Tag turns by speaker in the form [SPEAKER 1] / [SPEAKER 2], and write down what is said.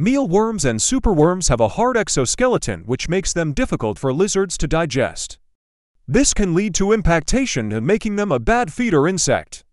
[SPEAKER 1] Mealworms and superworms have a hard exoskeleton which makes them difficult for lizards to digest. This can lead to impactation and making them a bad feeder insect.